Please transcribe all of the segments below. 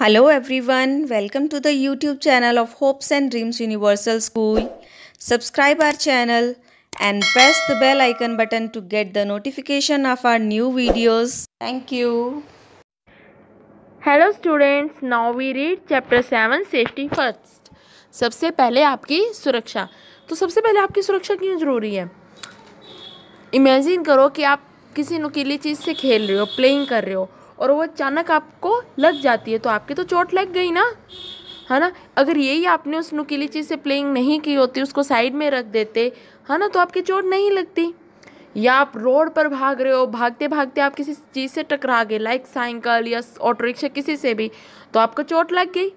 Hello everyone welcome to the YouTube channel of hopes and dreams universal school subscribe our channel and press the bell icon button to get the notification of our new videos thank you hello students now we read chapter seven safety first सबसे पहले आपकी सुरक्षा तो सबसे पहले आपकी सुरक्षा क्यों ज़रूरी है इमेजिन करो कि आप किसी नुकीली चीज़ से खेल रहे हो प्लेइंग कर रहे हो और वो अचानक आपको लग जाती है तो आपकी तो चोट लग गई ना है ना अगर यही आपने उस नुकीली चीज़ से प्लेइंग नहीं की होती उसको साइड में रख देते है ना तो आपकी चोट नहीं लगती या आप रोड पर भाग रहे हो भागते भागते आप किसी चीज़ से टकरा गए लाइक साइकिल या ऑटो रिक्शा किसी से भी तो आपको चोट लग गई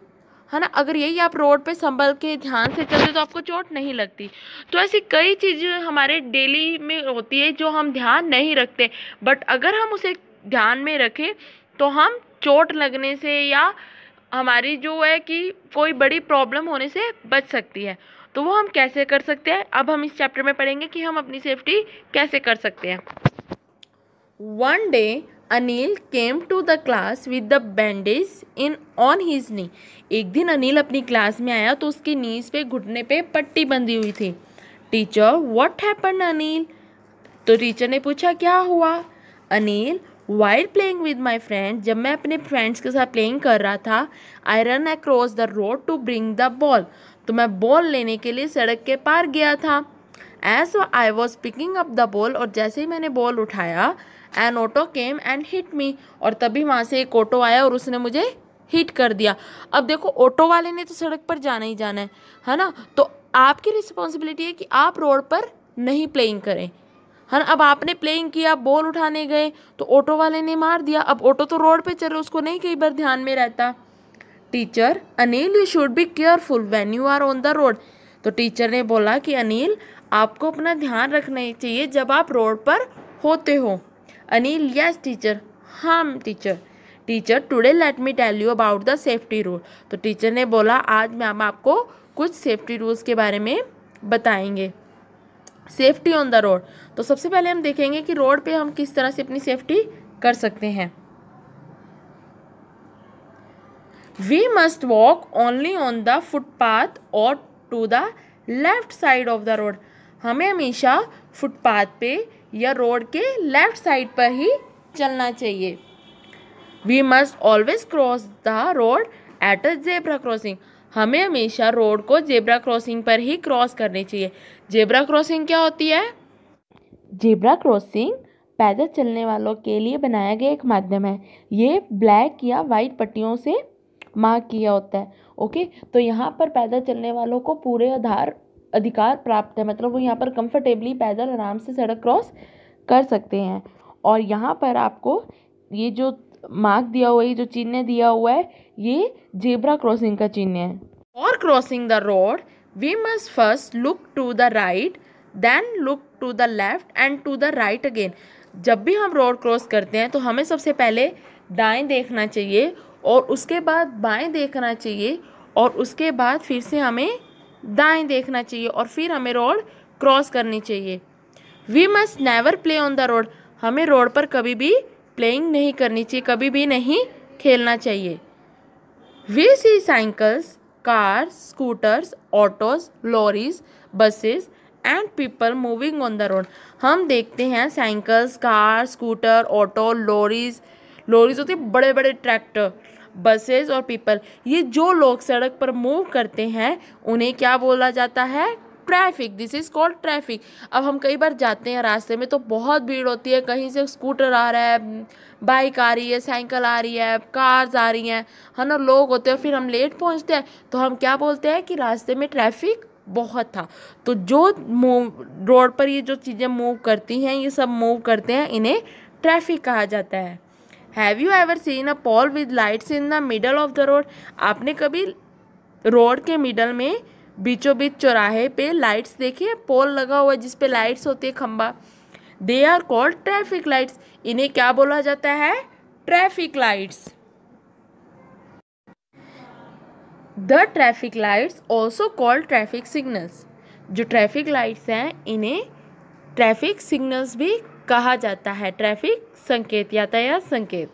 है ना अगर यही आप रोड पे संभल के ध्यान से चलते तो आपको चोट नहीं लगती तो ऐसी कई चीज़ें हमारे डेली में होती है जो हम ध्यान नहीं रखते बट अगर हम उसे ध्यान में रखें तो हम चोट लगने से या हमारी जो है कि कोई बड़ी प्रॉब्लम होने से बच सकती है तो वो हम कैसे कर सकते हैं अब हम इस चैप्टर में पढ़ेंगे कि हम अपनी सेफ्टी कैसे कर सकते हैं one day Anil came to the class with the bandage in on his knee एक दिन अनिल अपनी क्लास में आया तो उसकी नीज पे घुटने पे पट्टी बंधी हुई थी टीचर व्हाट हैपन अनिल तो टीचर ने पूछा क्या हुआ Anil while playing with my friend जब मैं अपने फ्रेंड्स के साथ प्लेइंग कर रहा था I ran across the road to bring the ball तो मैं बॉल लेने के लिए सड़क के पार गया था as I was picking up the ball और जैसे ही मैंने बॉल उठाया an auto came and hit me और तभी वहाँ से एक ऑटो आया और उसने मुझे हिट कर दिया अब देखो ऑटो वाले ने तो सड़क पर जाना ही जाना है है ना तो आपकी रिस्पॉन्सिबिलिटी है कि आप रोड पर नहीं प्लेइंग करें है ना अब आपने प्लेइंग किया बॉल उठाने गए तो ऑटो वाले ने मार दिया अब ऑटो तो रोड पे चल रहा उसको नहीं कई बार ध्यान में रहता teacher Anil you should be careful when you are on the road तो टीचर ने बोला कि अनिल आपको अपना ध्यान रखना चाहिए जब आप रोड पर होते हो अनिल यस टीचर हाँ teacher teacher today let me tell you about the safety rule तो टीचर ने बोला आज मैम आपको कुछ सेफ्टी रूल्स के बारे में बताएंगे सेफ्टी ऑन द रोड तो सबसे पहले हम देखेंगे कि रोड पे हम किस तरह से अपनी सेफ्टी कर सकते हैं we must walk only on the footpath और to the left side of the road हमें हमेशा फुटपाथ पे या रोड के लेफ्ट साइड पर ही चलना चाहिए we must always cross the road at a zebra crossing हमें हमेशा रोड को जेबरा क्रॉसिंग पर ही क्रॉस करनी चाहिए जेबरा क्रॉसिंग क्या होती है जेबरा क्रॉसिंग पैदल चलने वालों के लिए बनाया गया एक माध्यम है ये ब्लैक या वाइट पट्टियों से मार्क किया होता है ओके तो यहाँ पर पैदल चलने वालों को पूरे आधार अधिकार प्राप्त है मतलब वो यहाँ पर कंफर्टेबली पैदल आराम से सड़क क्रॉस कर सकते हैं और यहाँ पर आपको ये जो मार्क दिया हुआ है जो चिन्ह दिया हुआ है ये जेब्रा क्रॉसिंग का चिन्ह है और crossing the road we must first look to the right then look to the left and to the right again जब भी हम रोड क्रॉस करते हैं तो हमें सबसे पहले दाएं देखना चाहिए और उसके बाद बाएं देखना चाहिए और उसके बाद फिर से हमें दाएं देखना चाहिए और फिर हमें रोड क्रॉस करनी चाहिए we must never play on the road हमें रोड पर कभी भी प्लेइंग नहीं करनी चाहिए कभी भी नहीं खेलना चाहिए we see cycles car scooters autos lorries buses and people moving on the road हम देखते हैं cycles car scooter auto lorries lorries होती है बड़े बड़े ट्रैक्टर बसेस और पीपल ये जो लोग सड़क पर मूव करते हैं उन्हें क्या बोला जाता है traffic this is called traffic अब हम कई बार जाते हैं रास्ते में तो बहुत भीड़ होती है कहीं से स्कूटर आ रहा है बाइक आ रही है साइकिल आ रही है कार्स आ रही हैं है ना लोग होते हैं फिर हम लेट पहुँचते हैं तो हम क्या बोलते हैं कि रास्ते में ट्रैफिक बहुत था तो जो मूव रोड पर ये जो चीज़ें मूव करती हैं ये सब मूव करते हैं इन्हें ट्रैफिक कहा जाता है have you ever seen a pole with lights in the middle of the road आपने कभी रोड के मिडल में बीचों बीच चौराहे पे लाइट्स देखिए पोल लगा हुआ है जिसपे लाइट्स होती है खंबा they are called traffic lights इन्हें क्या बोला जाता है traffic lights the traffic lights also called traffic signals जो ट्रैफिक लाइट्स हैं इन्हें ट्रैफिक सिग्नल्स भी कहा जाता है ट्रैफिक संकेत यातायात संकेत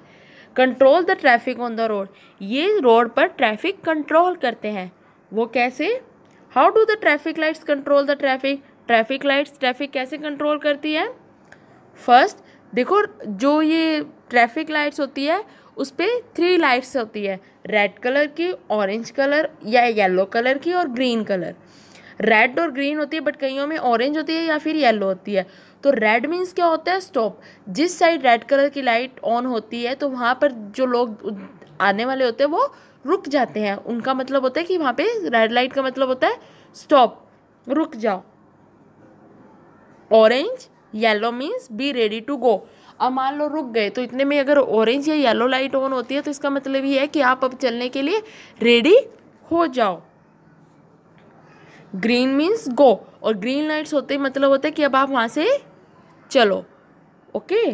control the traffic on the road ये रोड पर ट्रैफिक कंट्रोल करते हैं वो कैसे how do the traffic lights control the traffic traffic lights traffic कैसे कंट्रोल करती है फर्स्ट देखो जो ये ट्रैफिक लाइट्स होती है उस पर थ्री लाइट्स होती है रेड कलर की ऑरेंज कलर या येलो कलर की और ग्रीन कलर रेड और ग्रीन होती है बट कईयों में ऑरेंज होती है या फिर येलो होती है तो रेड मीन्स क्या होता है स्टॉप जिस साइड रेड कलर की लाइट ऑन होती है तो वहाँ पर जो लोग आने वाले होते हैं वो रुक जाते हैं उनका मतलब होता है कि वहाँ पे रेड लाइट का मतलब होता है स्टॉप रुक जाओ orange yellow means be ready to go अब मान लो रुक गए तो इतने में अगर ऑरेंज या येलो लाइट ऑन होती है तो इसका मतलब ये है कि आप अब चलने के लिए रेडी हो जाओ ग्रीन मीन्स गो और ग्रीन लाइट्स होते मतलब होता है कि अब आप वहाँ से चलो okay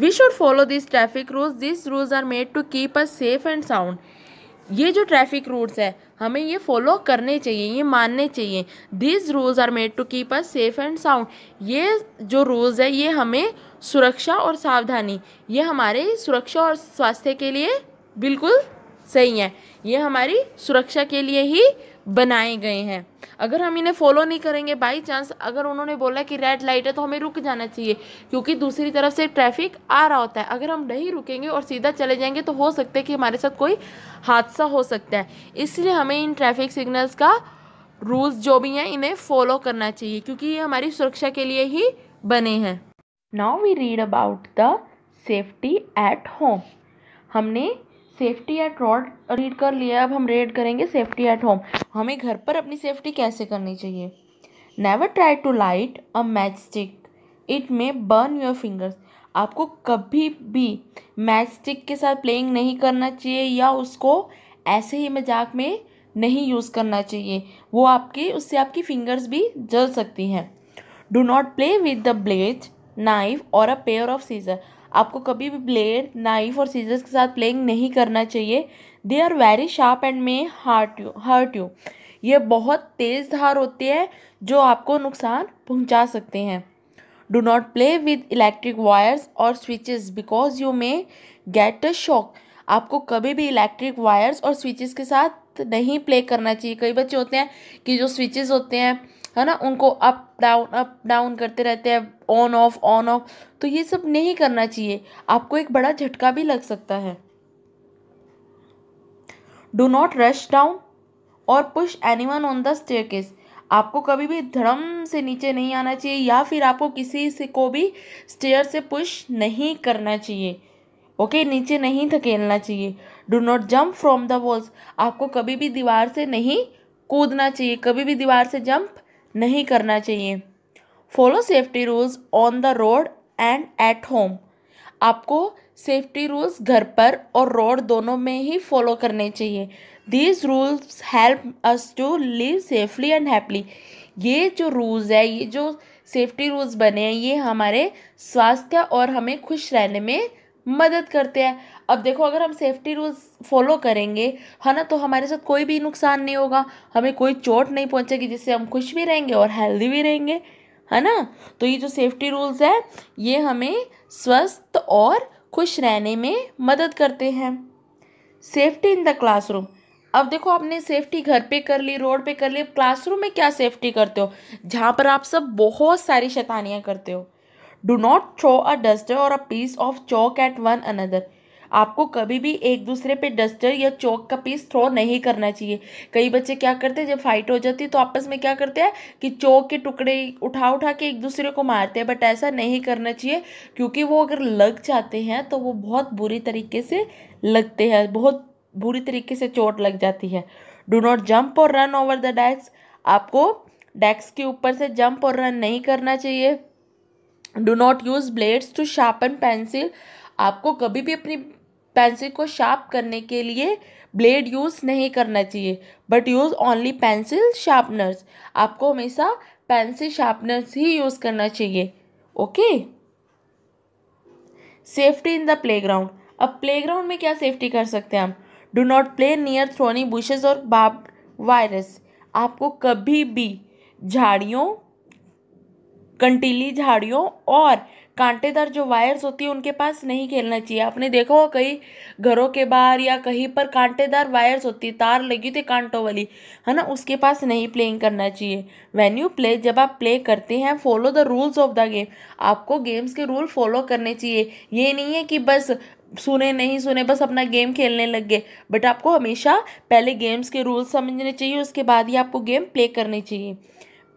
we should follow this traffic rules this rules are made to keep a safe and sound ये जो ट्रैफिक रूल्स है हमें ये फॉलो करने चाहिए ये मानने चाहिए this rules are made to keep us safe and sound ये जो रूल्स है ये हमें सुरक्षा और सावधानी ये हमारे सुरक्षा और स्वास्थ्य के लिए बिल्कुल सही है ये हमारी सुरक्षा के लिए ही बनाए गए हैं अगर हम इन्हें फॉलो नहीं करेंगे बाई चांस अगर उन्होंने बोला कि रेड लाइट है तो हमें रुक जाना चाहिए क्योंकि दूसरी तरफ से ट्रैफिक आ रहा होता है अगर हम नहीं रुकेंगे और सीधा चले जाएंगे तो हो सकता है कि हमारे साथ कोई हादसा हो सकता है इसलिए हमें इन ट्रैफिक सिग्नल्स का रूल्स जो भी हैं इन्हें फॉलो करना चाहिए क्योंकि ये हमारी सुरक्षा के लिए ही बने हैं now we read about the safety at home हमने सेफ्टी एट रॉड रीड कर लिया अब हम रेड करेंगे सेफ्टी एट होम हमें घर पर अपनी सेफ्टी कैसे करनी चाहिए never try to light a match stick it may burn your fingers आपको कभी भी मैच स्टिक के साथ प्लेइंग नहीं करना चाहिए या उसको ऐसे ही मजाक में नहीं यूज़ करना चाहिए वो आपकी उससे आपकी फिंगर्स भी जल सकती हैं do not play with the blade knife और अ पेयर ऑफ सीजर आपको कभी भी ब्लेड नाइफ और सीजर्स के साथ प्लेइंग नहीं करना चाहिए they are very sharp and may hurt you hurt you ये बहुत तेज़ धार होती है जो आपको नुकसान पहुंचा सकते हैं do not play with electric wires or switches because you may get a shock आपको कभी भी इलेक्ट्रिक वायर्स और स्विचेस के साथ नहीं प्ले करना चाहिए कई बच्चे होते हैं कि जो स्विचेस होते हैं है ना उनको अप डाउन अप डाउन करते रहते हैं ऑन ऑफ ऑन ऑफ तो ये सब नहीं करना चाहिए आपको एक बड़ा झटका भी लग सकता है do not rush down or push one on the staircase आपको कभी भी धड़म से नीचे नहीं आना चाहिए या फिर आपको किसी से को भी स्टेयर से पुश नहीं करना चाहिए ओके okay, नीचे नहीं थकेलना चाहिए do not jump from the walls आपको कभी भी दीवार से नहीं कूदना चाहिए कभी भी दीवार से जंप नहीं करना चाहिए follow safety rules on the road and at home आपको सेफ्टी रूल्स घर पर और रोड दोनों में ही फॉलो करने चाहिए these rules help us to live safely and happily ये जो रूल्स है ये जो सेफ्टी रूल्स बने हैं ये हमारे स्वास्थ्य और हमें खुश रहने में मदद करते हैं अब देखो अगर हम सेफ्टी रूल्स फॉलो करेंगे है ना तो हमारे साथ कोई भी नुकसान नहीं होगा हमें कोई चोट नहीं पहुंचेगी जिससे हम खुश भी रहेंगे और हेल्दी भी रहेंगे है ना तो ये जो सेफ्टी रूल्स है ये हमें स्वस्थ और खुश रहने में मदद करते हैं सेफ्टी इन द क्लासरूम अब देखो आपने सेफ्टी घर पे कर ली रोड पे कर ली अब क्लासरूम में क्या सेफ्टी करते हो जहाँ पर आप सब बहुत सारी शैतानियाँ करते हो do not throw a duster or a piece of chalk at one another आपको कभी भी एक दूसरे पे डस्टर या चौक का पीस थ्रो नहीं करना चाहिए कई बच्चे क्या करते हैं जब फाइट हो जाती है तो आपस में क्या करते हैं कि चौक के टुकड़े उठा उठा के एक दूसरे को मारते हैं बट ऐसा नहीं करना चाहिए क्योंकि वो अगर लग जाते हैं तो वो बहुत बुरी तरीके से लगते हैं बहुत बुरी तरीके से चोट लग जाती है do not jump or run over the desks आपको डैक्स के ऊपर से जंप और रन नहीं करना चाहिए do not use blades to sharpen pencil आपको कभी भी अपनी पेंसिल को शार्प करने के लिए ब्लेड यूज़ नहीं करना चाहिए but use only pencil sharpeners आपको हमेशा पेंसिल शार्पनर्स ही यूज़ करना चाहिए okay safety in the playground अब प्लेग्राउंड में क्या सेफ्टी कर सकते हैं हम do not play near thorny bushes or बाब वायरस आपको कभी भी झाड़ियों कंटीली झाड़ियों और कांटेदार जो वायर्स होती है उनके पास नहीं खेलना चाहिए आपने देखा होगा कई घरों के बाहर या कहीं पर कांटेदार वायर्स होती है तार लगी थी कांटों वाली है ना उसके पास नहीं प्लेइंग करना चाहिए वैन यू प्ले जब आप प्ले करते हैं follow the rules of the game आपको गेम्स के रूल फॉलो करने चाहिए ये नहीं है कि बस सुने नहीं सुने बस अपना गेम खेलने लग गए बट आपको हमेशा पहले गेम्स के रूल्स समझने चाहिए उसके बाद ही आपको गेम प्ले करनी चाहिए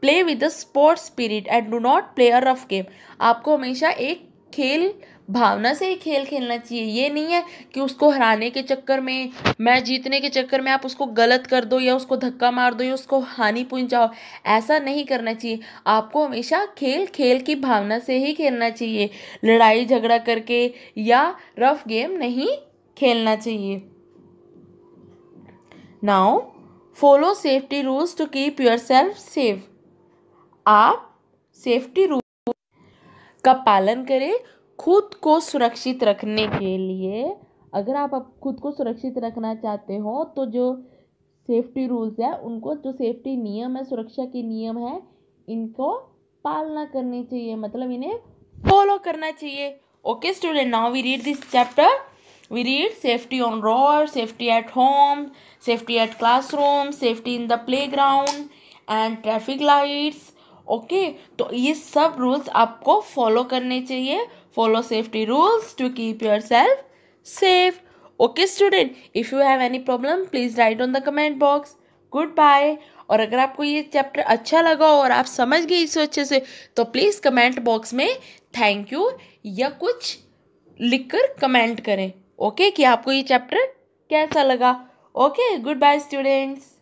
play with the sport spirit and do not play a rough game आपको हमेशा एक खेल भावना से ही खेल खेलना चाहिए ये नहीं है कि उसको हराने के चक्कर में मैं जीतने के चक्कर में आप उसको गलत कर दो या उसको धक्का मार दो या उसको हानि पहुंचाओ ऐसा नहीं करना चाहिए आपको हमेशा खेल खेल की भावना से ही खेलना चाहिए लड़ाई झगड़ा करके या रफ गेम नहीं खेलना चाहिए now follow safety rules to keep yourself safe आप सेफ्टी रूल का पालन करें खुद को सुरक्षित रखने के लिए अगर आप खुद को सुरक्षित रखना चाहते हो तो जो सेफ्टी रूल्स है उनको जो सेफ्टी नियम है सुरक्षा के नियम है इनको पालना करनी चाहिए मतलब इन्हें फॉलो करना चाहिए okay student now we read this chapter we read safety on road safety at home safety at classroom safety in the playground and traffic lights okay तो ये सब रूल्स आपको फॉलो करने चाहिए follow safety rules to keep yourself safe okay student if you have any problem please write on the comment box goodbye और अगर आपको ये चैप्टर अच्छा लगा और आप समझ गए इसे अच्छे से तो प्लीज़ कमेंट बॉक्स में थैंक यू या कुछ लिखकर कमेंट करें ओके okay? कि आपको ये चैप्टर कैसा लगा ओके गुड बाय स्टूडेंट्स